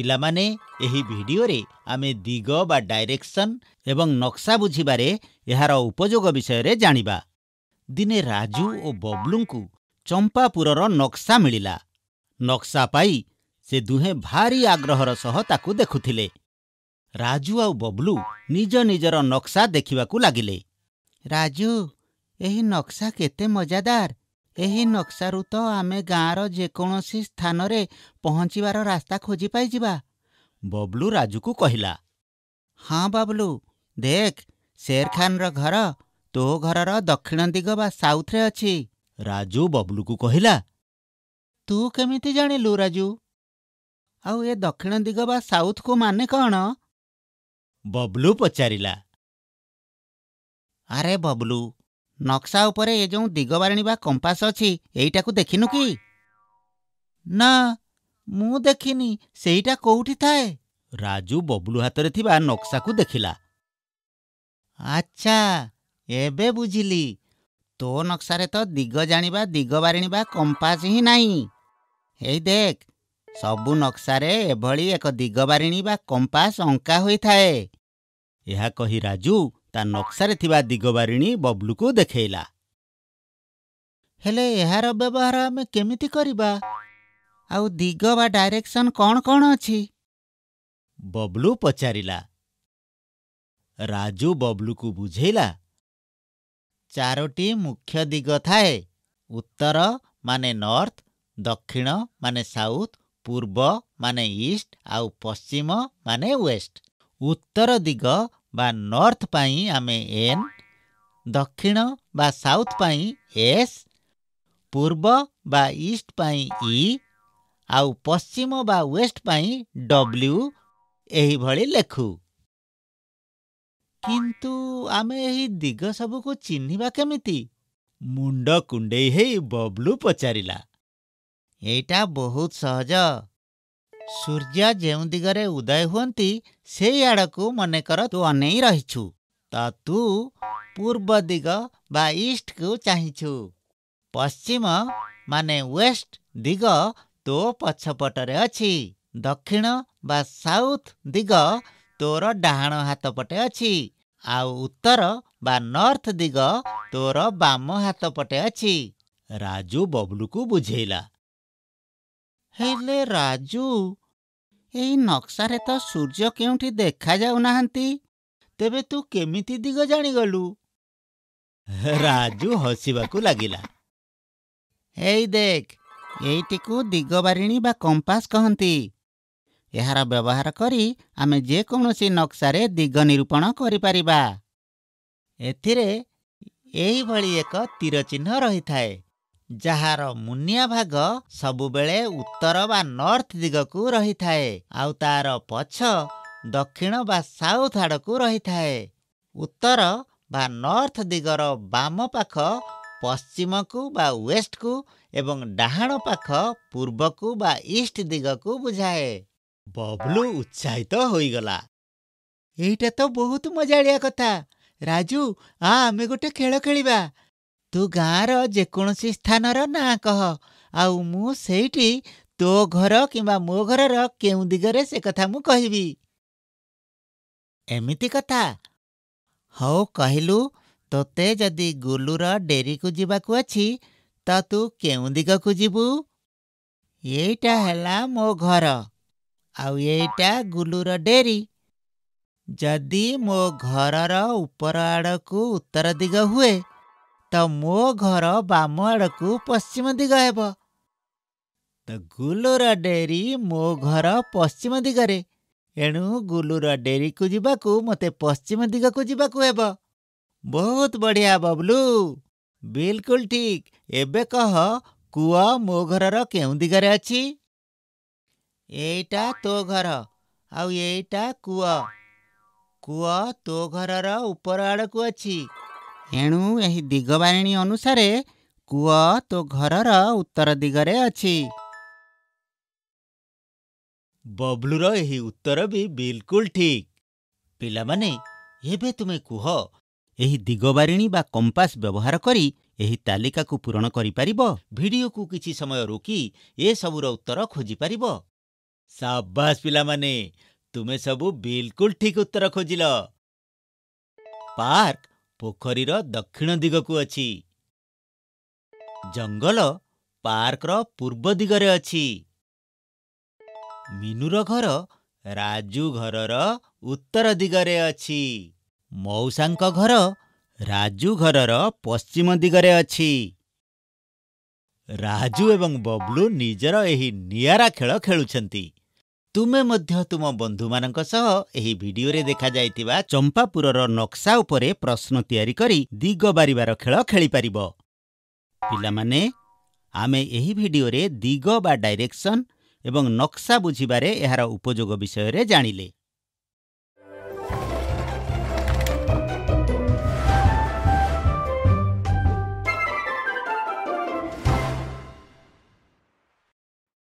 ପିଲାମାନେ ଏହି ଭିଡ଼ିଓରେ ଆମେ ଦିଗ ବା ଡାଇରେକ୍ସନ୍ ଏବଂ ନକ୍ସା ବୁଝିବାରେ ଏହାର ଉପଯୋଗ ବିଷୟରେ ଜାଣିବା ଦିନେ ରାଜୁ ଓ ବବ୍ଲୁଙ୍କୁ ଚମ୍ପାପୁରର ନକ୍ସା ମିଳିଲା ନକ୍ସା ପାଇ ସେ ଦୁହେଁ ଭାରି ଆଗ୍ରହର ସହ ତାକୁ ଦେଖୁଥିଲେ ରାଜୁ ଆଉ ବବ୍ଲୁ ନିଜ ନିଜର ନକ୍ସା ଦେଖିବାକୁ ଲାଗିଲେ ରାଜୁ ଏହି ନକ୍ସା କେତେ ମଜାଦାର ଏହି ନକ୍ସାରୁ ତ ଆମେ ଗାଁର ଯେକୌଣସି ସ୍ଥାନରେ ପହଞ୍ଚିବାର ରାସ୍ତା ଖୋଜି ପାଇଯିବା ବବ୍ଲୁ ରାଜୁକୁ କହିଲା ହଁ ବବ୍ଲୁ ଦେଖ ଶେର ଖାନର ଘର ତୋ ଘରର ଦକ୍ଷିଣ ଦିଗ ବା ସାଉଥରେ ଅଛି ରାଜୁ ବବ୍ଲୁକୁ କହିଲା ତୁ କେମିତି ଜାଣିଲୁ ରାଜୁ ଆଉ ଏ ଦକ୍ଷିଣ ଦିଗ ବା ସାଉଥକୁ ମାନେ କ'ଣ ବବ୍ଲୁ ପଚାରିଲା ଆରେ ବବ୍ଲୁ ନକ୍ସା ଉପରେ ଏ ଯେଉଁ ଦିଗବାରିଣୀ ବା କମ୍ପାସ ଅଛି ଏଇଟାକୁ ଦେଖିନୁ କି ନା ମୁଁ ଦେଖିନି ସେଇଟା କୋଉଠି ଥାଏ ରାଜୁ ବବୁଲୁ ହାତରେ ଥିବା ନକ୍ସାକୁ ଦେଖିଲା ଆଚ୍ଛା ଏବେ ବୁଝିଲି ତୋ ନକ୍ସାରେ ତ ଦିଗ ଜାଣିବା ଦିଗବାରିଣୀ ବା କମ୍ପାସ ହିଁ ନାହିଁ ଏଇ ଦେଖ ସବୁ ନକ୍ସାରେ ଏଭଳି ଏକ ଦିଗବାରିଣୀ ବା କମ୍ପାସ ଅଙ୍କା ହୋଇଥାଏ ଏହା କହି ରାଜୁ ତା ନକ୍ସାରେ ଥିବା ଦିଗବାରିଣୀ ବବ୍ଲୁକୁ ଦେଖେଇଲା ହେଲେ ଏହାର ବ୍ୟବହାର ଆମେ କେମିତି କରିବା ଆଉ ଦିଗ ବା ଡାଇରେକ୍ସନ୍ କ'ଣ କ'ଣ ଅଛି ବବ୍ଲୁ ପଚାରିଲା ରାଜୁ ବବ୍ଲୁକୁ ବୁଝେଇଲା ଚାରୋଟି ମୁଖ୍ୟ ଦିଗ ଥାଏ ଉତ୍ତର ମାନେ ନର୍ଥ ଦକ୍ଷିଣ ମାନେ ସାଉଥ୍ ପୂର୍ବ ମାନେ ଇଷ୍ଟ ଆଉ ପଶ୍ଚିମ ମାନେ ୱେଷ୍ଟ ଉତ୍ତର ଦିଗ बा नर्थ आमे एन, दक्षिण बा साउथ साउथप एस, पूर्व बा इस्टप इ आउ पश्चिम बा वेस्ट वेस्टप डब्ल्यु यही भिडियो लेखु कमेग सबुक चिह्छा केमिति मुड हे बब्लु पचार एटा बहुत सहज ସୂର୍ଯ୍ୟ ଯେଉଁ ଦିଗରେ ଉଦୟ ହୁଅନ୍ତି ସେଇ ଆଡ଼କୁ ମନେକର ତୁ ଅନେଇ ରହିଛୁ ତ ତୁ ପୂର୍ବ ଦିଗ ବା ଇଷ୍ଟକୁ ଚାହିଁଛୁ ପଶ୍ଚିମ ମାନେ ୱେଷ୍ଟ ଦିଗ ତୋ ପଛପଟରେ ଅଛି ଦକ୍ଷିଣ ବା ସାଉଥ ଦିଗ ତୋର ଡାହାଣ ହାତ ପଟେ ଅଛି ଆଉ ଉତ୍ତର ବା ନର୍ଥ ଦିଗ ତୋର ବାମ ହାତ ପଟେ ଅଛି ରାଜୁ ବବଲୁକୁ ବୁଝେଇଲା ହେଲେ ରାଜୁ ଏଇ ନକ୍ସାରେ ତ ସୂର୍ଯ୍ୟ କେଉଁଠି ଦେଖାଯାଉନାହାନ୍ତି ତେବେ ତୁ କେମିତି ଦିଗ ଜାଣିଗଲୁ ରାଜୁ ହସିବାକୁ ଲାଗିଲା ଏଇ ଦେଖ ଏଇଟିକୁ ଦିଗବାରିଣୀ ବା କମ୍ପାସ୍ କହନ୍ତି ଏହାର ବ୍ୟବହାର କରି ଆମେ ଯେକୌଣସି ନକ୍ସାରେ ଦିଗ ନିରୂପଣ କରିପାରିବା ଏଥିରେ ଏହିଭଳି ଏକ ତୀର ଚିହ୍ନ ରହିଥାଏ ଯାହାର ମୁନିଆ ଭାଗ ସବୁବେଳେ ଉତ୍ତର ବା ନର୍ଥ ଦିଗକୁ ରହିଥାଏ ଆଉ ତାର ପଛ ଦକ୍ଷିଣ ବା ସାଉଥ୍ ଆଡ଼କୁ ରହିଥାଏ ଉତ୍ତର ବା ନର୍ଥ ଦିଗର ବାମ ପାଖ ପଶ୍ଚିମକୁ ବା ୱେଷ୍ଟକୁ ଏବଂ ଡାହାଣ ପାଖ ପୂର୍ବକୁ ବା ଇଷ୍ଟ ଦିଗକୁ ବୁଝାଏ ବବ୍ଲୁ ଉତ୍ସାହିତ ହୋଇଗଲା ଏଇଟା ତ ବହୁତ ମଜାଳିଆ କଥା ରାଜୁ ଆ ଆମେ ଗୋଟେ ଖେଳ ଖେଳିବା ତୁ ଗାଁର ଯେକୌଣସି ସ୍ଥାନର ନାଁ କହ ଆଉ ମୁଁ ସେଇଠି ତୋ ଘର କିମ୍ବା ମୋ ଘରର କେଉଁ ଦିଗରେ ସେ କଥା ମୁଁ କହିବି ଏମିତି କଥା ହଉ କହିଲୁ ତୋତେ ଯଦି ଗୁଲୁର ଡେରିକୁ ଯିବାକୁ ଅଛି ତ ତୁ କେଉଁ ଦିଗକୁ ଯିବୁ ଏଇଟା ହେଲା ମୋ ଘର ଆଉ ଏଇଟା ଗୁଲୁର ଡେରି ଯଦି ମୋ ଘରର ଉପର ଆଡ଼କୁ ଉତ୍ତର ଦିଗ ହୁଏ ତ ମୋ ଘର ବାମ ଆଡ଼କୁ ପଶ୍ଚିମ ଦିଗ ହେବ ତ ଗୁଲୁର ଡେରି ମୋ ଘର ପଶ୍ଚିମ ଦିଗରେ ଏଣୁ ଗୁଲୁର ଡେରିକୁ ଯିବାକୁ ମୋତେ ପଶ୍ଚିମ ଦିଗକୁ ଯିବାକୁ ହେବ ବହୁତ ବଢ଼ିଆ ବବ୍ଲୁ ବିଲକୁଲ ଠିକ୍ ଏବେ କହ କୂଅ ମୋ ଘରର କେଉଁ ଦିଗରେ ଅଛି ଏଇଟା ତୋ ଘର ଆଉ ଏଇଟା କୂଅ କୂଅ ତୋ ଘରର ଉପର ଆଡ଼କୁ ଅଛି ଏଣୁ ଏହି ଦିଗବାରିଣୀ ଅନୁସାରେ କୂଅ ତୋ ଘରର ଉତ୍ତର ଦିଗରେ ଅଛି ବବ୍ଲୁର ଏହି ଉତ୍ତର ବି ବିଲକୁଲ ଠିକ୍ ପିଲାମାନେ ଏବେ ତୁମେ କୁହ ଏହି ଦିଗବାରିଣୀ ବା କମ୍ପାସ୍ ବ୍ୟବହାର କରି ଏହି ତାଲିକାକୁ ପୂରଣ କରିପାରିବ ଭିଡିଓକୁ କିଛି ସମୟ ରୋକି ଏସବୁର ଉତ୍ତର ଖୋଜିପାରିବ ସାବାସ ପିଲାମାନେ ତୁମେ ସବୁ ବିଲକୁଲ ଠିକ୍ ଉତ୍ତର ଖୋଜିଲ ପାର୍କ ପୋଖରୀର ଦକ୍ଷିଣ ଦିଗକୁ ଅଛି ଜଙ୍ଗଲ ପାର୍କର ପୂର୍ବ ଦିଗରେ ଅଛି ମିନୁର ଘର ରାଜୁ ଘରର ଉତ୍ତର ଦିଗରେ ଅଛି ମଉସାଙ୍କ ଘର ରାଜୁ ଘରର ପଶ୍ଚିମ ଦିଗରେ ଅଛି ରାଜୁ ଏବଂ ବବ୍ଲୁ ନିଜର ଏହି ନିଆରା ଖେଳ ଖେଳୁଛନ୍ତି ତୁମେ ମଧ୍ୟ ତୁମ ବନ୍ଧୁମାନଙ୍କ ସହ ଏହି ଭିଡିଓରେ ଦେଖାଯାଇଥିବା ଚମ୍ପାପୁରର ନକ୍ସା ଉପରେ ପ୍ରଶ୍ନ ତିଆରି କରି ଦିଗ ବାରିବାର ଖେଳ ଖେଳିପାରିବ ପିଲାମାନେ ଆମେ ଏହି ଭିଡିଓରେ ଦିଗ ବା ଡାଇରେକ୍ସନ୍ ଏବଂ ନକ୍ସା ବୁଝିବାରେ ଏହାର ଉପଯୋଗ ବିଷୟରେ ଜାଣିଲେ